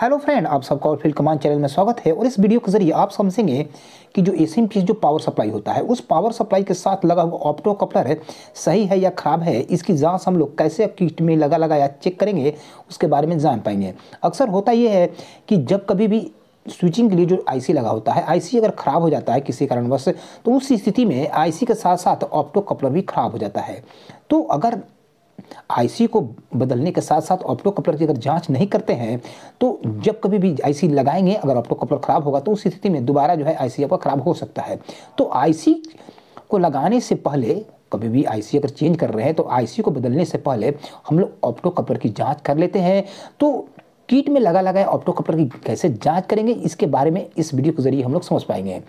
hello friend आप सबका और फील्ड कमान चैनल में स्वागत है और इस वीडियो के जरिए आप समझेंगे कि जो एसिम पीस जो पावर सप्लाई होता है उस पावर सप्लाई के साथ लगा हुआ ऑप्टो कपलर है सही है या ख़राब है इसकी जांच हम लोग कैसे किट में लगा लगाया चेक करेंगे उसके बारे में जान पाएंगे अक्सर होता यह है कि जब कभी भी स्विचिंग के लिए जो आईसी लगा होता है आईसी अगर ख़राब हो जाता है किसी कारणवश तो उस स्थिति में आईसी के साथ साथ ऑप्टो कपलर भी ख़राब हो जाता है तो अगर आईसी को बदलने के साथ साथ ऑप्टो कपलर की अगर जांच नहीं करते हैं तो जब कभी भी आईसी लगाएंगे अगर ऑप्टो कपलर ख़राब होगा तो उस स्थिति में दोबारा जो है आईसी आपका ख़राब हो सकता है तो आईसी को लगाने से पहले कभी भी आईसी अगर चेंज कर रहे हैं तो आईसी को बदलने से पहले हम लोग ऑप्टो कपलर की जाँच कर लेते हैं तो किट में लगा लगा ऑप्टो कपलर की कैसे जाँच करेंगे इसके बारे में इस वीडियो के जरिए हम लोग समझ पाएंगे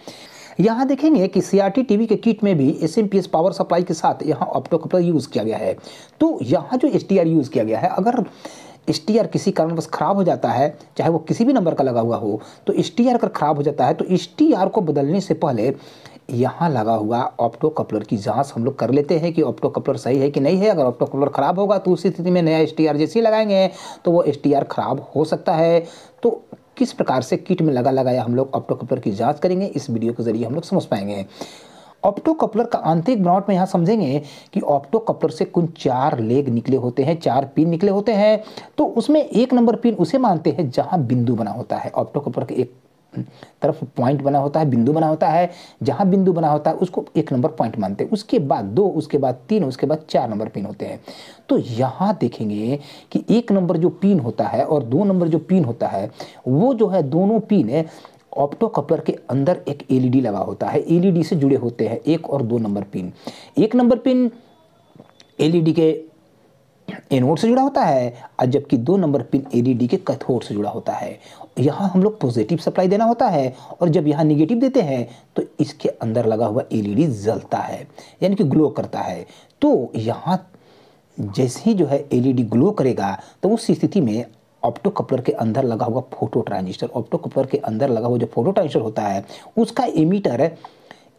यहाँ देखेंगे कि सीआरटी टीवी के किट में भी एसएमपीएस पावर सप्लाई के साथ यहाँ ऑप्टो कपलर यूज़ किया गया है तो यहाँ जो एसटीआर यूज़ किया गया है अगर आर किसी कारणवश खराब हो जाता है चाहे वो किसी भी नंबर का लगा हुआ हो तो आर अगर खराब हो जाता है तो आर को बदलने से पहले यहाँ लगा हुआ ऑप्टो कपलर की जांच हम लोग कर लेते हैं कि ऑप्टो कपलर सही है कि नहीं है अगर ऑप्टो कपलर ख़राब होगा तो उस स्थिति में नया एस टी आर जैसे लगाएंगे तो वो एस टी आर ख़राब हो सकता है तो किस प्रकार से किट में लगा लगाया हम लोग कपलर की जाँच करेंगे इस वीडियो के जरिए हम लोग समझ पाएंगे कपलर का आंतरिक बनावट में यहाँ समझेंगे कि कपलर से कुल चार लेग निकले होते हैं चार पिन निकले होते हैं तो उसमें एक नंबर पिन उसे मानते हैं जहाँ बिंदु बना होता है कपलर के एक तरफ पॉइंट बना होता है बिंदु बना होता है जहां बिंदु बना होता है उसको एक नंबर पॉइंट मानते हैं उसके बाद दो उसके बाद तीन उसके बाद चार नंबर पिन होते हैं तो यहां देखेंगे कि एक नंबर जो पिन होता है और दो नंबर जो पिन होता है वो जो है दोनों पिन है ऑप्टो कपलर के अंदर एक एलईडी e लगा होता है एलईडी e से जुड़े होते हैं एक और दो नंबर पिन एक नंबर पिन एलईडी के एनोड से जुड़ा होता है और जबकि दो नंबर पिन एलईडी के कैथोड से जुड़ा होता है यहाँ हम लोग पॉजिटिव सप्लाई देना होता है और जब यहाँ निगेटिव देते हैं तो इसके अंदर लगा हुआ एल जलता है यानी कि ग्लो करता है तो यहाँ जैसे ही जो है एल ग्लो करेगा तो उस स्थिति में ऑप्टो कपलर के अंदर लगा हुआ फोटो ट्रांजिस्टर ऑप्टो कपलर के अंदर लगा हुआ जो फोटो ट्रांजिस्टर होता है उसका इमीटर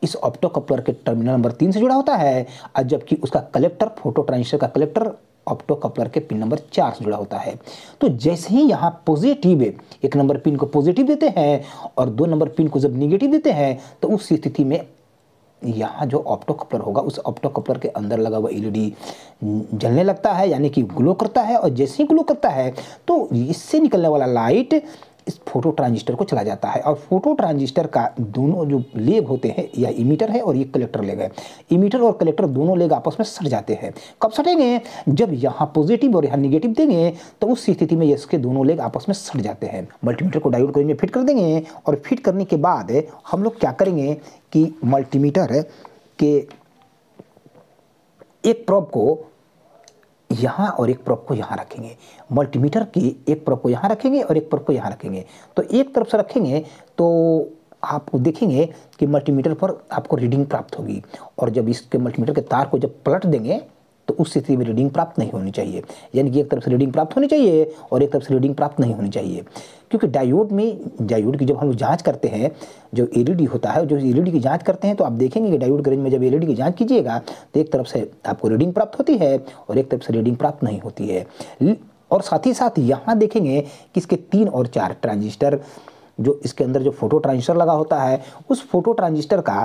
इस ऑप्टो कपलर के टर्मिनल नंबर तीन से जुड़ा होता है और जबकि उसका कलेक्टर फोटो ट्रांजिस्टर का कलेक्टर ऑप्टो कपलर के पिन नंबर चार से जुड़ा होता है तो जैसे ही यहाँ पॉजिटिव एक नंबर पिन को पॉजिटिव देते हैं और दो नंबर पिन को जब निगेटिव देते हैं तो उस स्थिति में यहाँ जो ऑप्टो कपलर होगा उस ऑप्टो कपलर के अंदर लगा हुआ एलईडी e जलने लगता है यानी कि ग्लो करता है और जैसे ही ग्लो करता है तो इससे निकलने वाला लाइट इस फोटो ट्रांजिस्टर को चला जाता है और फोटो ट्रांजिस्टर का दोनों जो लेग होते हैं यह इमीटर है और ये कलेक्टर लेग है इमीटर और कलेक्टर दोनों लेग आपस में सट जाते हैं कब सटेंगे जब यहाँ पॉजिटिव और यहाँ निगेटिव देंगे तो उस स्थिति में इसके दोनों लेग आपस में सट जाते हैं मल्टीमीटर को डायोड कॉइल में फिट कर देंगे और फिट करने के बाद हम लोग क्या करेंगे कि मल्टीमीटर के एक प्रॉब को यहाँ और एक प्रॉप को यहाँ रखेंगे मल्टीमीटर की एक प्रॉप को यहाँ रखेंगे और एक प्रॉप को यहाँ रखेंगे तो एक तरफ से रखेंगे तो आप देखेंगे कि मल्टीमीटर पर आपको रीडिंग प्राप्त होगी और जब इसके मल्टीमीटर के तार को जब पलट देंगे तो उस स्थिति में रीडिंग प्राप्त नहीं होनी चाहिए यानी कि एक तरफ से रीडिंग प्राप्त होनी चाहिए और एक तरफ से रीडिंग प्राप्त नहीं होनी चाहिए क्योंकि डायोड में डायोड की जब हम लोग जाँच करते हैं जो एल होता है जो एल की जाँच करते हैं तो आप देखेंगे कि डायोड ग्रेंज में जब एल की जाँच कीजिएगा तो एक तरफ से आपको रीडिंग प्राप्त होती है और एक तरफ से रीडिंग प्राप्त नहीं होती है और साथ ही साथ यहाँ देखेंगे कि इसके तीन और चार ट्रांजिस्टर जो इसके अंदर जो फोटो ट्रांजिस्टर लगा होता है उस फोटो ट्रांजिस्टर का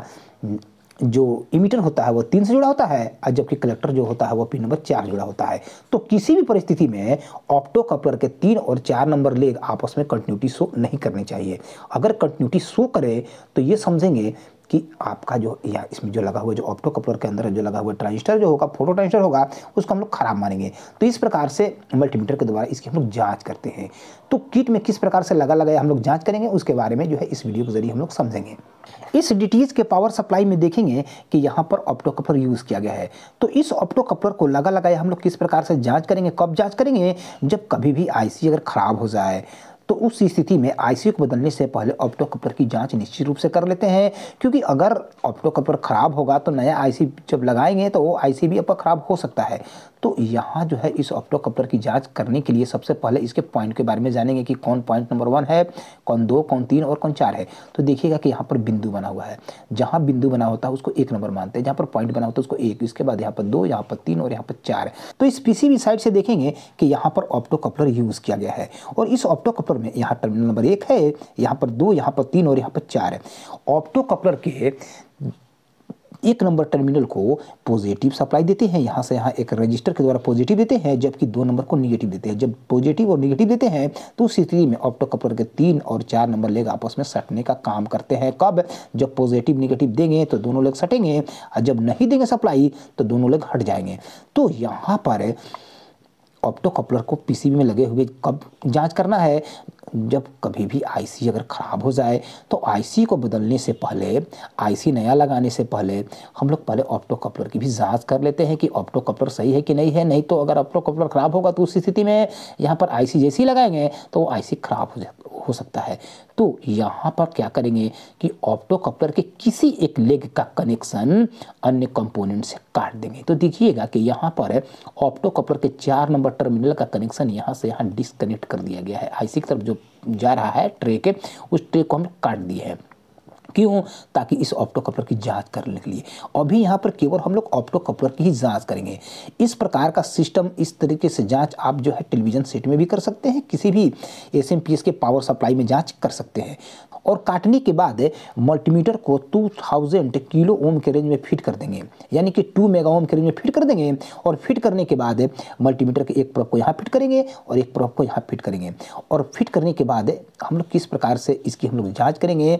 जो इमिटर होता है वो तीन से जुड़ा होता है और जबकि कलेक्टर जो होता है वो पिन नंबर चार जुड़ा होता है तो किसी भी परिस्थिति में ऑप्टो कपलर के तीन और चार नंबर लेग आपस में कंटिन्यूटी शो नहीं करने चाहिए अगर कंटिन्यूटी शो करे तो ये समझेंगे कि आपका जो या इसमें जो लगा हुआ जो ऑप्टो कपलर के अंदर जो लगा हुआ ट्रांजिस्टर जो होगा फोटो ट्रांजिस्टर होगा उसको हम लोग खराब मानेंगे तो इस प्रकार से मल्टीमीटर के द्वारा इसकी हम लोग जाँच करते हैं तो किट में किस प्रकार से लगा लगाया हम लोग जाँच करेंगे उसके बारे में जो है इस वीडियो के जरिए हम लोग समझेंगे इस डिटीज के पावर सप्लाई में देखेंगे कि यहाँ पर ऑप्टो कपलर यूज़ किया गया है तो इस ऑप्टो कपलर को लगा लगाया हम लोग किस प्रकार से जाँच करेंगे कब जाँच करेंगे जब कभी भी आई अगर ख़राब हो जाए तो उस स्थिति में आईसीयू को बदलने से पहले ऑप्टो की जांच निश्चित रूप से कर लेते हैं क्योंकि अगर ऑप्टो खराब होगा तो नया आईसी जब लगाएंगे तो वो आईसी भी आपका खराब हो सकता है तो यहाँ जो है इस ऑप्टो कपलर की जांच करने के लिए सबसे पहले इसके पॉइंट के बारे में जानेंगे कि कौन पॉइंट नंबर वन है कौन दो कौन तीन और कौन चार है तो देखिएगा कि यहाँ पर बिंदु बना हुआ है जहाँ बिंदु बना होता है उसको एक नंबर मानते हैं जहाँ पर पॉइंट बना होता है उसको एक इसके बाद यहाँ पर दो यहाँ पर तीन और यहाँ पर चार तो इस पीसीबी साइड से देखेंगे कि यहाँ पर ऑप्टो कपलर यूज़ किया गया है और इस ऑप्टो कपलर में यहाँ टर्मिनल नंबर एक है यहाँ पर दो यहाँ पर तीन और यहाँ पर चार है ऑप्टो कपलर के एक नंबर टर्मिनल को पॉजिटिव सप्लाई देते हैं यहाँ से यहाँ एक रजिस्टर के द्वारा पॉजिटिव देते हैं जबकि दो नंबर को निगेटिव देते हैं जब पॉजिटिव और निगेटिव देते हैं तो उस स्थिति में ऑप्टो कपलर के तीन और चार नंबर लेग आपस में सटने का काम करते हैं कब जब पॉजिटिव निगेटिव देंगे तो दोनों लेग सटेंगे और जब नहीं देंगे सप्लाई तो दोनों लेग हट जाएंगे तो यहाँ पर ऑप्टो कपलर को पीसीबी में लगे हुए कब जांच करना है जब कभी भी आईसी अगर ख़राब हो जाए तो आईसी को बदलने से पहले आईसी नया लगाने से पहले हम लोग पहले ऑप्टो कपलर की भी जांच कर लेते हैं कि ऑप्टो कपलर सही है कि नहीं है नहीं तो अगर ऑप्टो कपलर ख़राब होगा तो उस स्थिति में यहाँ पर आईसी जैसी लगाएंगे तो वो आई ख़राब हो जा हो सकता है तो यहाँ पर क्या करेंगे कि ऑप्टो कपलर के किसी एक लेग का कनेक्शन अन्य कंपोनेंट से काट देंगे तो देखिएगा कि यहाँ पर ऑप्टो कपलर के चार नंबर टर्मिनल का कनेक्शन यहाँ से यहाँ डिस्कनेक्ट कर दिया गया है आईसी की तरफ जो जा रहा है ट्रे के उस ट्रे को हम काट दिए हैं क्यों ताकि इस ऑप्टो कपलर की जांच करने के लिए अभी यहाँ पर केवल हम लोग ऑप्टो कपलर की ही जांच करेंगे इस प्रकार का सिस्टम इस तरीके से जांच आप जो है टेलीविजन सेट में भी कर सकते हैं किसी भी एस के पावर सप्लाई में जांच कर सकते हैं और काटने के बाद मल्टीमीटर को टू थाउजेंड किलो ओम के रेंज में फिट कर देंगे यानी कि टू मेगा ओम के रेंज में फिट कर देंगे और फिट करने के बाद मल्टीमीटर के एक प्रोप को यहाँ फिट करेंगे और एक प्रोप को यहाँ फिट करेंगे और फिट करने के बाद हम लोग किस प्रकार से इसकी हम लोग जाँच करेंगे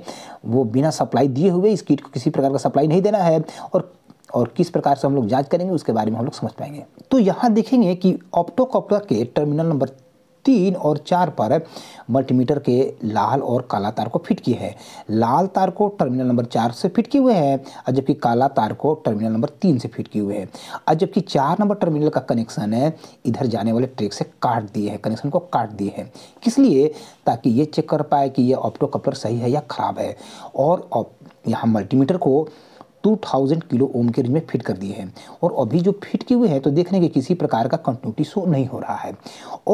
वो बिना सप्लाई दिए हुए इस किट को किसी प्रकार का सप्लाई नहीं देना है और और किस प्रकार से हम लोग जांच करेंगे उसके बारे में हम लोग समझ पाएंगे तो यहाँ देखेंगे कि ऑप्टोकॉप्टर के टर्मिनल नंबर तीन और चार पर मल्टीमीटर के लाल और काला तार को फिट किए हैं लाल तार को टर्मिनल नंबर चार से फिट किए हुए हैं और जबकि काला तार को टर्मिनल नंबर तीन से फिट किए हुए हैं और जबकि चार नंबर टर्मिनल का कनेक्शन है इधर जाने वाले ट्रैक से काट दिए हैं कनेक्शन को काट दिए हैं किस लिए ताकि ये चेक कर पाए कि यह ऑप्टो कपलर सही है या ख़राब है और यहाँ मल्टीमीटर को 2000 किलो ओम के रेंज में फिट कर दिए हैं और अभी जो फिट किए हुए हैं तो देखने के किसी प्रकार का कंटिन्यूटी शो नहीं हो रहा है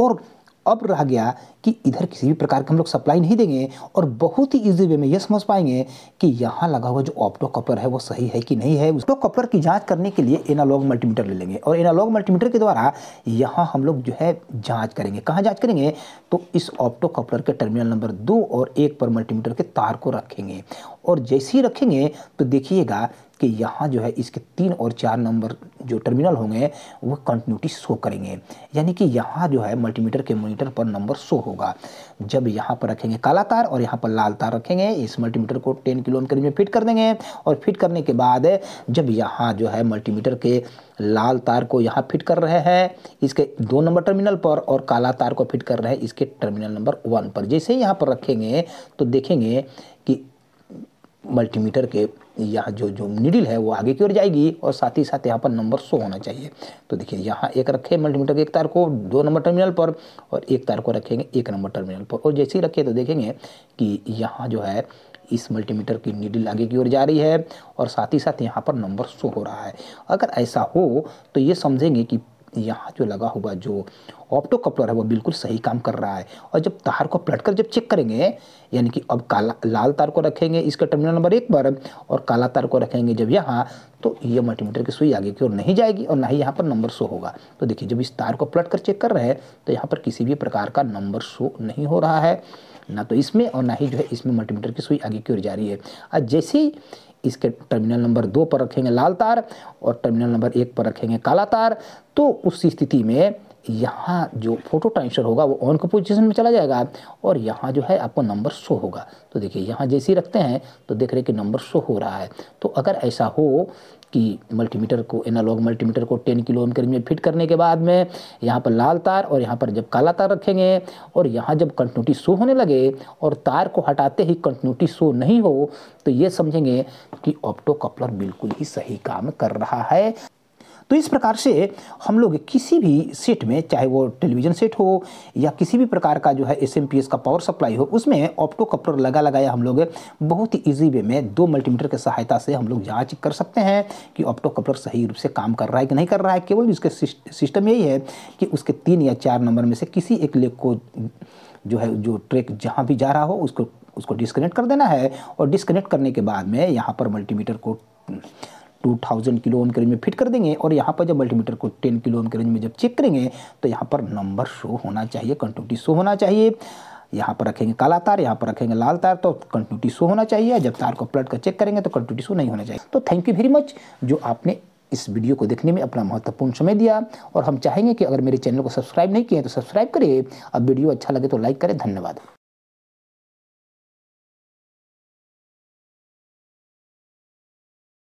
और अब रह गया कि इधर किसी भी प्रकार की हम लोग सप्लाई नहीं देंगे और बहुत ही इजी वे में यह समझ पाएंगे कि यहाँ लगा हुआ जो ऑप्टो कपलर है वो सही है कि नहीं है उस ऑप्टो कपलर की जांच करने के लिए एनालॉग मल्टीमीटर ले लेंगे और एनालॉग मल्टीमीटर के द्वारा यहाँ हम लोग जो है जाँच करेंगे कहाँ जाँच करेंगे तो इस ऑप्टो कपलर के टर्मिनल नंबर दो और एक पर मल्टीमीटर के तार को रखेंगे और जैसे ही रखेंगे तो देखिएगा कि यहाँ जो है इसके तीन और चार नंबर जो टर्मिनल होंगे वो कंटिन्यूटी शो करेंगे यानी कि यहाँ जो है मल्टीमीटर के मोनीटर पर नंबर शो होगा जब यहाँ पर रखेंगे काला तार और यहाँ पर लाल तार रखेंगे इस मल्टीमीटर को टेन किलो करीब में फिट कर देंगे और फिट करने के बाद जब यहाँ जो है मल्टीमीटर के लाल तार को यहाँ फिट कर रहे हैं इसके दो नंबर टर्मिनल पर और काला तार को फिट कर रहे हैं इसके टर्मिनल नंबर वन पर जैसे ही यहाँ पर रखेंगे तो देखेंगे कि मल्टीमीटर के या जो जो निडिल है वो आगे की ओर जाएगी और साथ ही साथ यहाँ पर नंबर शो होना चाहिए तो देखिए यहाँ एक रखे मल्टीमीटर के एक तार को दो नंबर टर्मिनल पर और एक तार को रखेंगे एक नंबर टर्मिनल पर और जैसे ही रखे तो देखेंगे कि यहाँ जो है इस मल्टीमीटर की निडिल आगे की ओर जा रही है और साथ ही साथ यहाँ पर नंबर शो हो रहा है अगर ऐसा हो तो ये समझेंगे कि यहाँ जो लगा हुआ जो ऑप्टो कपलर है वो बिल्कुल सही काम कर रहा है और जब तार को पलट कर जब चेक करेंगे यानी कि अब काला लाल तार को रखेंगे इसका टर्मिनल नंबर एक पर और काला तार को रखेंगे जब यहाँ तो ये मल्टीमीटर की सुई आगे की ओर नहीं जाएगी और ना ही यहाँ पर नंबर शो होगा तो देखिए जब इस तार को पलट कर चेक कर रहे हैं तो यहाँ पर किसी भी प्रकार का नंबर शो नहीं हो रहा है ना तो इसमें और ना ही जो है इसमें मल्टीमीटर की सुई आगे की ओर जा रही है और जैसे ही इसके टर्मिनल नंबर दो पर रखेंगे लाल तार और टर्मिनल नंबर एक पर रखेंगे काला तार तो उस स्थिति में यहाँ जो फोटो ट्रांसफर होगा वो ऑन के पोजिशन में चला जाएगा और यहाँ जो है आपको नंबर शो होगा तो देखिए यहाँ जैसे ही रखते हैं तो देख रहे कि नंबर शो हो रहा है तो अगर ऐसा हो कि मल्टीमीटर को एनालॉग मल्टीमीटर को 10 किलो ओम के में फिट करने के बाद में यहाँ पर लाल तार और यहाँ पर जब काला तार रखेंगे और यहाँ जब कंटिन्यूटी शो होने लगे और तार को हटाते ही कंटिन्यूटी शो नहीं हो तो ये समझेंगे कि ऑप्टो कपलर बिल्कुल ही सही काम कर रहा है तो इस प्रकार से हम लोग किसी भी सेट में चाहे वो टेलीविज़न सेट हो या किसी भी प्रकार का जो है एस का पावर सप्लाई हो उसमें ऑप्टो कपलर लगा लगाया हम लोग बहुत ही ईजी वे में दो मल्टीमीटर की सहायता से हम लोग जाँच कर सकते हैं कि ऑप्टो कपलर सही रूप से काम कर रहा है कि नहीं कर रहा है केवल इसके सिस्टम यही है कि उसके तीन या चार नंबर में से किसी एक लेग को जो है जो ट्रैक जहाँ भी जा रहा हो उसको उसको डिसकनेक्ट कर देना है और डिस्कनेक्ट करने के बाद में यहाँ पर मल्टीमीटर को टू थाउजेंड किलो ओम के रेंज में फिट कर देंगे और यहाँ पर जब मल्टीमीटर को टेन किलो ओम के रेंज में जब चेक करेंगे तो यहाँ पर नंबर शो होना चाहिए कंटिन्यूटी शो होना चाहिए यहाँ पर रखेंगे काला तार यहाँ पर रखेंगे लाल तार तो कंटिन्यूटी शो होना चाहिए जब तार को प्लट कर चेक करेंगे तो कंटिन्यूटी शो नहीं होना चाहिए तो थैंक यू वेरी मच जो आपने इस वीडियो को देखने में अपना महत्वपूर्ण समय दिया और हम चाहेंगे कि अगर मेरे चैनल को सब्सक्राइब नहीं किए तो सब्सक्राइब करिए अब वीडियो अच्छा लगे तो लाइक करें धन्यवाद